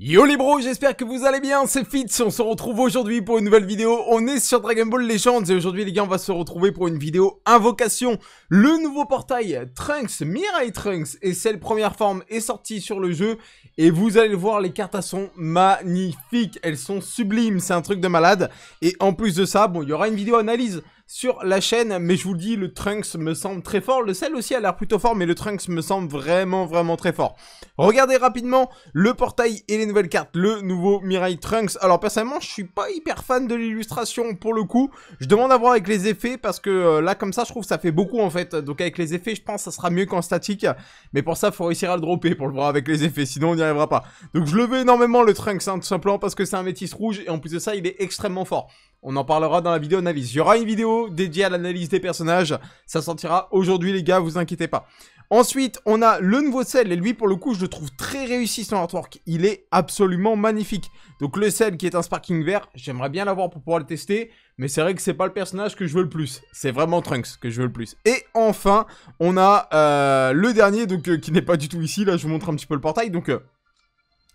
Yo les bros, j'espère que vous allez bien, c'est Fitz, on se retrouve aujourd'hui pour une nouvelle vidéo, on est sur Dragon Ball Legends et aujourd'hui les gars on va se retrouver pour une vidéo invocation, le nouveau portail Trunks, Mirai Trunks et celle première forme est sortie sur le jeu et vous allez le voir les cartes à sont magnifiques, elles sont sublimes, c'est un truc de malade et en plus de ça, bon il y aura une vidéo analyse sur la chaîne, mais je vous le dis, le Trunks me semble très fort. Le sel aussi a l'air plutôt fort, mais le Trunks me semble vraiment, vraiment très fort. Regardez rapidement le portail et les nouvelles cartes, le nouveau Mirai Trunks. Alors personnellement, je suis pas hyper fan de l'illustration pour le coup. Je demande à voir avec les effets, parce que euh, là, comme ça, je trouve que ça fait beaucoup en fait. Donc avec les effets, je pense que ça sera mieux qu'en statique. Mais pour ça, faut réussir à le dropper pour le voir avec les effets, sinon on n'y arrivera pas. Donc je le veux énormément le Trunks, hein, tout simplement parce que c'est un métis rouge, et en plus de ça, il est extrêmement fort. On en parlera dans la vidéo analyse. Il y aura une vidéo dédiée à l'analyse des personnages. Ça sortira aujourd'hui, les gars, vous inquiétez pas. Ensuite, on a le nouveau sel, et lui, pour le coup, je le trouve très réussi son artwork. Il est absolument magnifique. Donc, le sel qui est un Sparking vert, j'aimerais bien l'avoir pour pouvoir le tester, mais c'est vrai que c'est pas le personnage que je veux le plus. C'est vraiment Trunks que je veux le plus. Et enfin, on a euh, le dernier, donc euh, qui n'est pas du tout ici. Là, je vous montre un petit peu le portail. Donc, euh,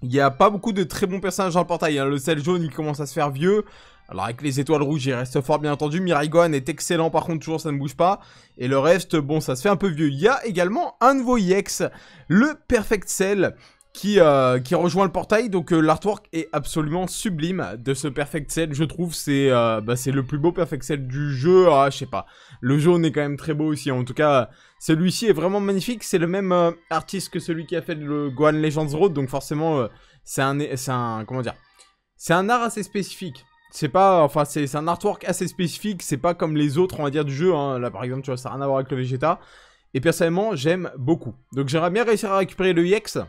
il n'y a pas beaucoup de très bons personnages dans le portail. Hein. Le sel jaune, il commence à se faire vieux. Alors avec les étoiles rouges, il reste fort bien entendu. Mirigon est excellent par contre, toujours ça ne bouge pas. Et le reste, bon, ça se fait un peu vieux. Il y a également un nouveau EX, le Perfect Cell. Euh, qui, rejoint le portail. Donc euh, l'artwork est absolument sublime de ce Perfect Cell. Je trouve c'est euh, bah, c'est le plus beau Perfect Cell du jeu. Ah, je sais pas. Le jaune est quand même très beau aussi. En tout cas, celui-ci est vraiment magnifique. C'est le même artiste que celui qui a fait le Gohan Legends Road. Donc forcément, c'est un, un... Comment dire C'est un art assez spécifique c'est pas enfin c'est un artwork assez spécifique c'est pas comme les autres on va dire du jeu hein. là par exemple tu vois ça n'a rien à voir avec le Vegeta et personnellement j'aime beaucoup donc j'aimerais bien réussir à récupérer le EX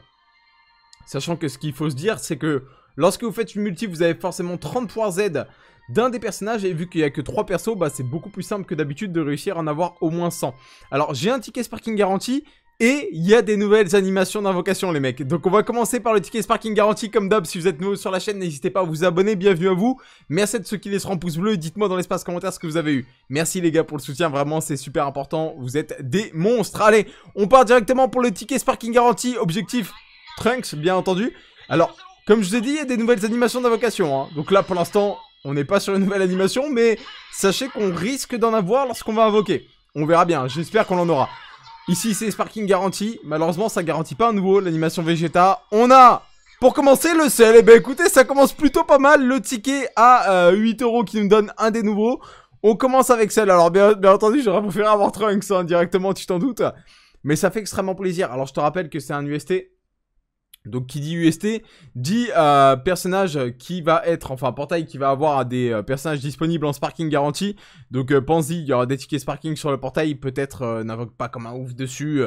Sachant que ce qu'il faut se dire, c'est que lorsque vous faites une multi, vous avez forcément 30 points Z d'un des personnages et vu qu'il n'y a que 3 persos, bah, c'est beaucoup plus simple que d'habitude de réussir à en avoir au moins 100. Alors j'ai un ticket Sparking Garantie et il y a des nouvelles animations d'invocation les mecs. Donc on va commencer par le ticket Sparking Garantie comme d'hab. Si vous êtes nouveau sur la chaîne, n'hésitez pas à vous abonner, bienvenue à vous. Merci à ceux qui laisseront un pouce bleu, dites-moi dans l'espace commentaire ce que vous avez eu. Merci les gars pour le soutien, vraiment c'est super important, vous êtes des monstres. Allez, on part directement pour le ticket Sparking Garantie. objectif Trunks, bien entendu. Alors, comme je vous ai dit, il y a des nouvelles animations d'invocation. Hein. Donc là, pour l'instant, on n'est pas sur une nouvelle animation, mais sachez qu'on risque d'en avoir lorsqu'on va invoquer. On verra bien, j'espère qu'on en aura. Ici, c'est Sparking garanti Malheureusement, ça garantit pas un nouveau l'animation Vegeta. On a, pour commencer, le sel. eh ben écoutez, ça commence plutôt pas mal. Le ticket à 8 euh, euros qui nous donne un des nouveaux. On commence avec celle. Alors, bien, entendu, j'aurais préféré avoir Trunks hein. directement, tu t'en doutes. Mais ça fait extrêmement plaisir. Alors, je te rappelle que c'est un UST donc qui dit UST dit euh, personnage qui va être, enfin portail qui va avoir des euh, personnages disponibles en sparking garanti. Donc euh, pense y il y aura des tickets sparking sur le portail, peut-être n'invoque pas comme un ouf dessus,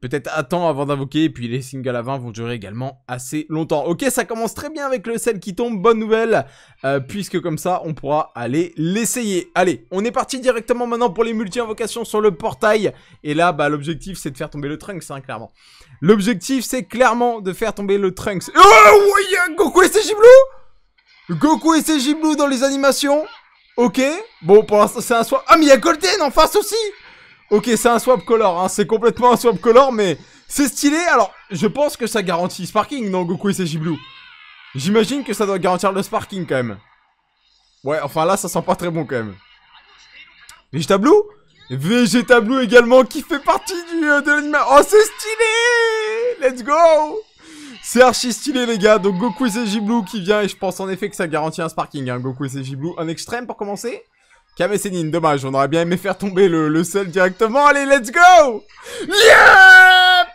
peut-être à temps avant d'invoquer. Et puis les singles à 20 vont durer également assez longtemps. Ok, ça commence très bien avec le sel qui tombe. Bonne nouvelle, euh, puisque comme ça, on pourra aller l'essayer. Allez, on est parti directement maintenant pour les multi-invocations sur le portail. Et là, bah, l'objectif, c'est de faire tomber le Trunks, hein, clairement. L'objectif, c'est clairement de faire tomber le Trunks. Oh, oui! Goku et ses Blue Goku et ses Blue dans les animations Ok, bon pour l'instant c'est un soir. Ah mais il y a Golden en face aussi Ok, c'est un swap color, hein. c'est complètement un swap color, mais c'est stylé. Alors, je pense que ça garantit Sparking, non, Goku et ses Blue J'imagine que ça doit garantir le Sparking, quand même. Ouais, enfin là, ça sent pas très bon, quand même. Vegeta Blue Vegeta Blue également, qui fait partie du, euh, de l'animal. Oh, c'est stylé Let's go c'est archi stylé les gars, donc Goku et Blue qui vient et je pense en effet que ça garantit un sparking, hein. Goku et Blue un extrême pour commencer. Sennin, dommage, on aurait bien aimé faire tomber le, le seul directement. Allez, let's go Yeah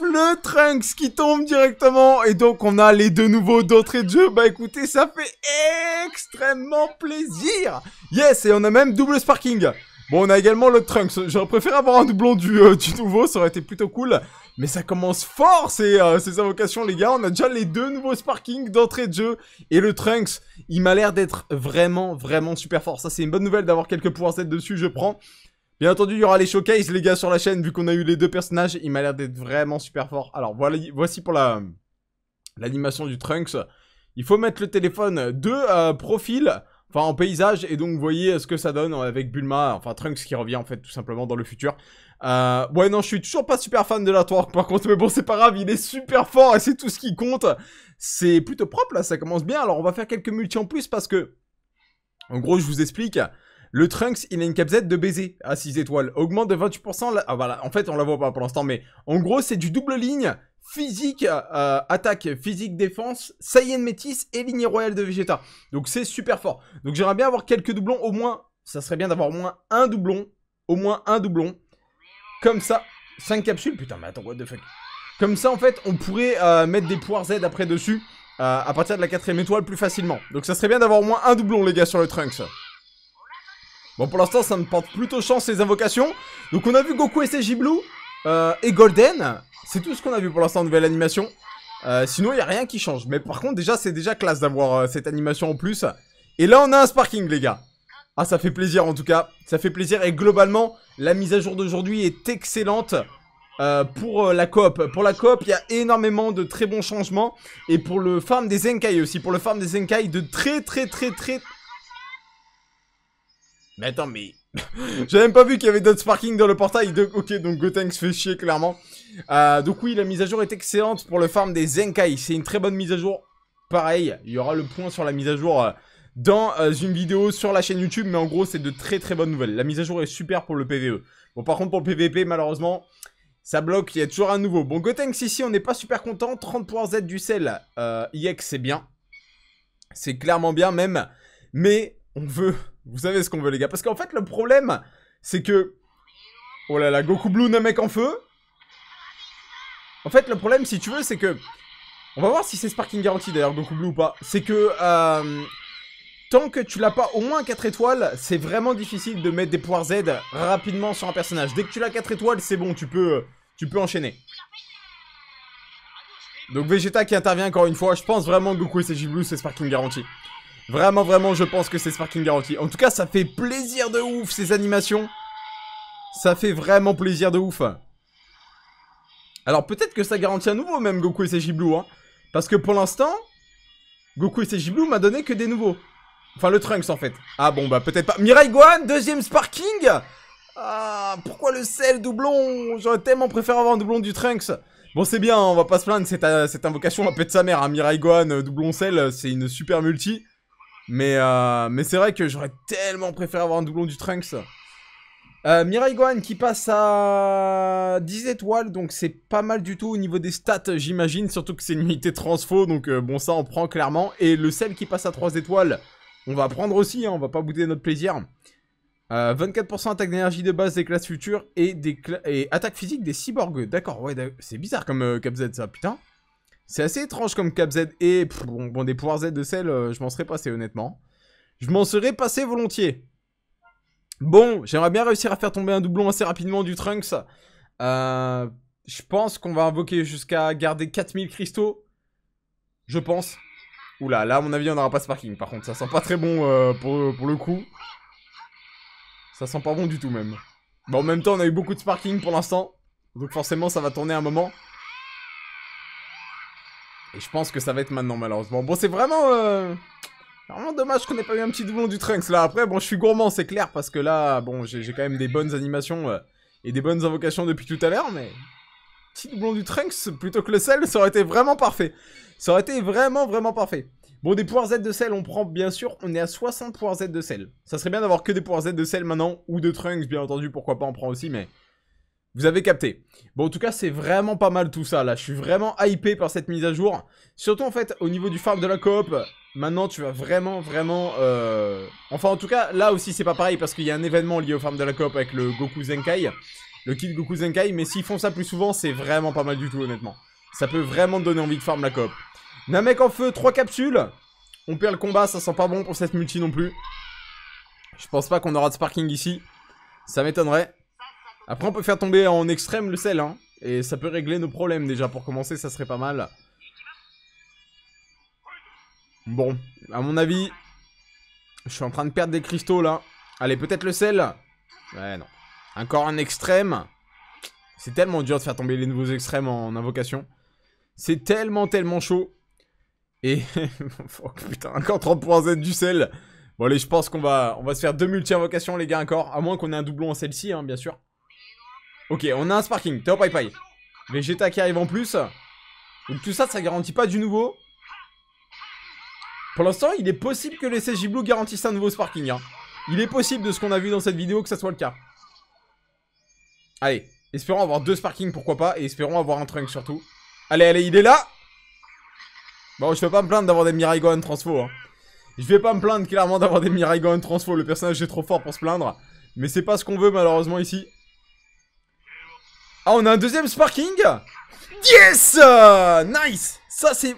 Le Trunks qui tombe directement. Et donc, on a les deux nouveaux d'entrée de jeu. Bah écoutez, ça fait extrêmement plaisir Yes, et on a même double sparking Bon, on a également le Trunks. J'aurais préféré avoir un doublon du, euh, du, nouveau, ça aurait été plutôt cool. Mais ça commence fort, ces, euh, ces invocations, les gars. On a déjà les deux nouveaux sparkings d'entrée de jeu. Et le Trunks, il m'a l'air d'être vraiment, vraiment super fort. Ça, c'est une bonne nouvelle d'avoir quelques pouvoirs Z dessus, je prends. Bien entendu, il y aura les showcases, les gars, sur la chaîne, vu qu'on a eu les deux personnages. Il m'a l'air d'être vraiment super fort. Alors, voilà, voici pour la l'animation du Trunks. Il faut mettre le téléphone de euh, profil enfin en paysage, et donc vous voyez euh, ce que ça donne euh, avec Bulma, enfin Trunks qui revient en fait tout simplement dans le futur. Euh, ouais non, je suis toujours pas super fan de la twerk par contre, mais bon c'est pas grave, il est super fort et c'est tout ce qui compte. C'est plutôt propre là, ça commence bien, alors on va faire quelques multi en plus parce que, en gros je vous explique... Le Trunks, il a une Z de baiser à 6 étoiles. Augmente de 28%. Ah voilà, en fait, on la voit pas pour l'instant, mais en gros, c'est du double ligne physique euh, attaque, physique défense, Saiyan Métis et lignée royale de Vegeta. Donc c'est super fort. Donc j'aimerais bien avoir quelques doublons, au moins, ça serait bien d'avoir au moins un doublon, au moins un doublon. Comme ça, 5 capsules, putain mais attends, what the fuck. Comme ça en fait, on pourrait euh, mettre des pouvoirs Z après dessus, euh, à partir de la quatrième étoile plus facilement. Donc ça serait bien d'avoir au moins un doublon les gars sur le Trunks. Bon pour l'instant ça me porte plutôt chance les invocations. Donc on a vu Goku et ses Blue, et Golden, c'est tout ce qu'on a vu pour l'instant en nouvelle animation. Euh, sinon, il n'y a rien qui change. Mais par contre, déjà, c'est déjà classe d'avoir euh, cette animation en plus. Et là, on a un sparking, les gars. Ah, ça fait plaisir en tout cas. Ça fait plaisir. Et globalement, la mise à jour d'aujourd'hui est excellente. Euh, pour la coop. Pour la coop, il y a énormément de très bons changements. Et pour le farm des Zenkai aussi. Pour le farm des Zenkai, de très très très très... Mais attends, mais... J'avais même pas vu qu'il y avait d'autres sparking dans le portail. Ok, donc Gotenks fait chier clairement. Euh, donc oui, la mise à jour est excellente pour le farm des Zenkai. C'est une très bonne mise à jour. Pareil, il y aura le point sur la mise à jour euh, dans euh, une vidéo sur la chaîne YouTube. Mais en gros, c'est de très très bonnes nouvelles. La mise à jour est super pour le PVE. Bon, par contre, pour le PVP, malheureusement, ça bloque. Il y a toujours un nouveau. Bon, Gotenks ici, on n'est pas super content. 30 points Z du sel. IX, c'est bien. C'est clairement bien même. Mais on veut vous savez ce qu'on veut, les gars. Parce qu'en fait, le problème, c'est que... Oh là là, Goku Blue, un mec en feu. En fait, le problème, si tu veux, c'est que... On va voir si c'est Sparking Guarantee, d'ailleurs, Goku Blue ou pas. C'est que... Euh, tant que tu l'as pas au moins 4 étoiles, c'est vraiment difficile de mettre des pouvoirs Z rapidement sur un personnage. Dès que tu l'as 4 étoiles, c'est bon, tu peux, tu peux enchaîner. Donc Vegeta qui intervient encore une fois, je pense vraiment que Goku et Blue, c'est Sparking Guarantee. Vraiment, vraiment, je pense que c'est Sparking Guarantee. En tout cas, ça fait plaisir de ouf, ces animations. Ça fait vraiment plaisir de ouf. Alors, peut-être que ça garantit un nouveau, même, Goku et ses Blue. Hein, parce que pour l'instant, Goku et ses Blue m'a donné que des nouveaux. Enfin, le Trunks, en fait. Ah bon, bah, peut-être pas. Mirai Gohan, deuxième Sparking Ah, pourquoi le sel doublon J'aurais tellement préféré avoir un doublon du Trunks. Bon, c'est bien, on va pas se plaindre, cette, euh, cette invocation, va peu de sa mère. Hein. Mirai Gohan, euh, doublon sel, euh, c'est une super multi. Mais, euh, mais c'est vrai que j'aurais tellement préféré avoir un doublon du Trunks. Euh, Mirai Gohan qui passe à 10 étoiles, donc c'est pas mal du tout au niveau des stats, j'imagine, surtout que c'est une unité transfo, donc euh, bon, ça on prend clairement. Et le sel qui passe à 3 étoiles, on va prendre aussi, hein, on va pas bouder notre plaisir. 24% attaque d'énergie de base des classes futures et, des et attaque physique des cyborgs. D'accord, ouais, c'est bizarre comme Capz ça, putain. C'est assez étrange comme cap Z. Et bon, des pouvoirs Z de sel, euh, je m'en serais passé honnêtement. Je m'en serais passé volontiers. Bon, j'aimerais bien réussir à faire tomber un doublon assez rapidement du Trunks. Euh, je pense qu'on va invoquer jusqu'à garder 4000 cristaux. Je pense. Oula, là à mon avis on n'aura pas de sparking. par contre. Ça sent pas très bon euh, pour, le coup. Ça sent pas bon du tout même. Bon, en même temps, on a eu beaucoup de sparking pour l'instant. Donc forcément, ça va tourner un moment. Et je pense que ça va être maintenant, malheureusement. Bon, c'est vraiment... Euh, vraiment dommage qu'on ait pas eu un petit doublon du Trunks, là. Après, bon, je suis gourmand, c'est clair, parce que là, bon, j'ai quand même des bonnes animations euh, et des bonnes invocations depuis tout à l'heure, mais... Petit doublon du Trunks, plutôt que le sel, ça aurait été vraiment parfait. Ça aurait été vraiment, vraiment parfait. Bon, des pouvoirs Z de sel, on prend, bien sûr, on est à 60 pouvoirs Z de sel. Ça serait bien d'avoir que des pouvoirs Z de sel maintenant, ou de Trunks, bien entendu, pourquoi pas, on prend aussi, mais... Vous avez capté. Bon, en tout cas, c'est vraiment pas mal tout ça, là. Je suis vraiment hypé par cette mise à jour. Surtout, en fait, au niveau du farm de la coop, maintenant, tu vas vraiment, vraiment... Euh, enfin, en tout cas, là aussi, c'est pas pareil, parce qu'il y a un événement lié au farm de la coop avec le Goku Zenkai, le kit Goku Zenkai, mais s'ils font ça plus souvent, c'est vraiment pas mal du tout, honnêtement. Ça peut vraiment donner envie de farm la coop. Namek en feu, trois capsules On perd le combat, ça sent pas bon pour cette multi non plus. Je pense pas qu'on aura de sparking ici. Ça m'étonnerait. Après, on peut faire tomber en extrême le sel, hein. Et ça peut régler nos problèmes déjà. Pour commencer, ça serait pas mal. Bon, à mon avis, je suis en train de perdre des cristaux là. Allez, peut-être le sel Ouais, non. Encore un extrême. C'est tellement dur de faire tomber les nouveaux extrêmes en invocation. C'est tellement, tellement chaud. Et... Oh, putain, encore z du sel. Bon allez, je pense qu'on va, on va se faire deux multi-invocations les gars encore. À moins qu'on ait un doublon en celle-ci, hein, bien sûr. Ok, on a un Sparking. Top Pai Pai. Vegeta qui arrive en plus. Donc tout ça, ça garantit pas du nouveau. Pour l'instant, il est possible que les CJ Blue garantissent un nouveau Sparking. Hein. Il est possible de ce qu'on a vu dans cette vidéo que ça soit le cas. Allez, espérons avoir deux Sparking, pourquoi pas. Et espérons avoir un Trunk surtout. Allez, allez, il est là Bon, je peux pas me plaindre d'avoir des Mirai transfo. Hein. Je vais pas me plaindre clairement d'avoir des Mirai Gohan transfo. Le personnage est trop fort pour se plaindre. Mais c'est pas ce qu'on veut malheureusement ici. Ah, on a un deuxième Sparking Yes Nice ça c'est... Wow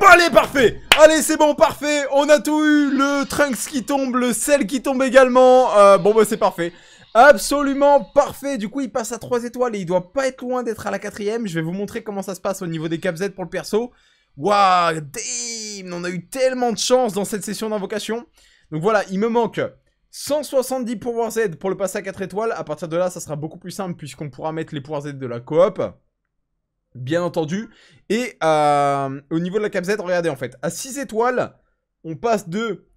bah, Allez, parfait Allez, c'est bon, parfait On a tout eu Le Trunks qui tombe, le sel qui tombe également. Euh, bon, bah c'est parfait. Absolument parfait Du coup, il passe à 3 étoiles et il doit pas être loin d'être à la quatrième. Je vais vous montrer comment ça se passe au niveau des caps Z pour le perso. Waouh Damn On a eu tellement de chance dans cette session d'invocation. Donc voilà, il me manque 170 pouvoirs Z pour le passer à 4 étoiles. À partir de là, ça sera beaucoup plus simple puisqu'on pourra mettre les pouvoirs Z de la coop. Bien entendu. Et euh, au niveau de la cap Z, regardez en fait. À 6 étoiles, on passe de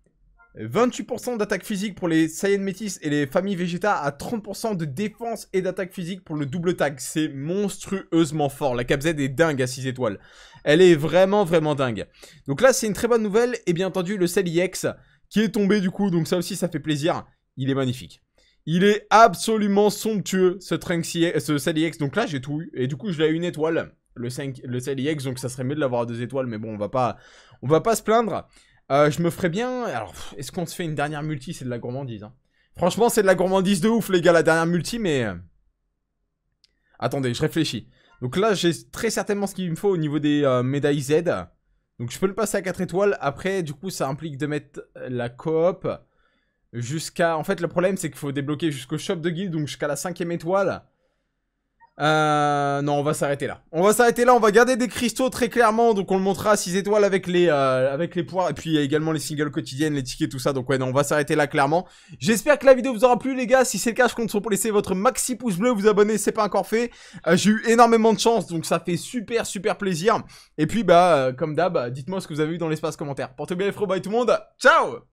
28% d'attaque physique pour les Saiyan Métis et les familles Vegeta à 30% de défense et d'attaque physique pour le double tag. C'est monstrueusement fort. La Cap Z est dingue à 6 étoiles. Elle est vraiment, vraiment dingue. Donc là, c'est une très bonne nouvelle. Et bien entendu, le Cell IX qui est tombé du coup. Donc ça aussi, ça fait plaisir. Il est magnifique. Il est absolument somptueux, ce, et ce Donc là, j'ai tout Et du coup, je l'ai une étoile, le, 5, le Donc ça serait mieux de l'avoir à deux étoiles. Mais bon, on va pas, on va pas se plaindre. Euh, je me ferais bien... Alors, est-ce qu'on se fait une dernière multi C'est de la gourmandise. Hein. Franchement, c'est de la gourmandise de ouf, les gars, la dernière multi, mais... Euh, attendez, je réfléchis. Donc là, j'ai très certainement ce qu'il me faut au niveau des euh, médailles Z. Donc je peux le passer à 4 étoiles. Après, du coup, ça implique de mettre euh, la coop jusqu'à... En fait, le problème, c'est qu'il faut débloquer jusqu'au shop de guild, donc jusqu'à la cinquième étoile. Euh, non, on va s'arrêter là. On va s'arrêter là, on va garder des cristaux très clairement, donc on le montrera à 6 étoiles avec les, euh, avec les poires, et puis il y a également les singles quotidiennes, les tickets, tout ça, donc ouais, non, on va s'arrêter là clairement. J'espère que la vidéo vous aura plu les gars, si c'est le cas, je compte sur vous laisser votre maxi pouce bleu, vous abonner, c'est pas encore fait. Euh, j'ai eu énormément de chance, donc ça fait super super plaisir. Et puis bah, euh, comme d'hab, dites-moi ce que vous avez vu dans l'espace commentaire. Portez bien les bye tout le monde, ciao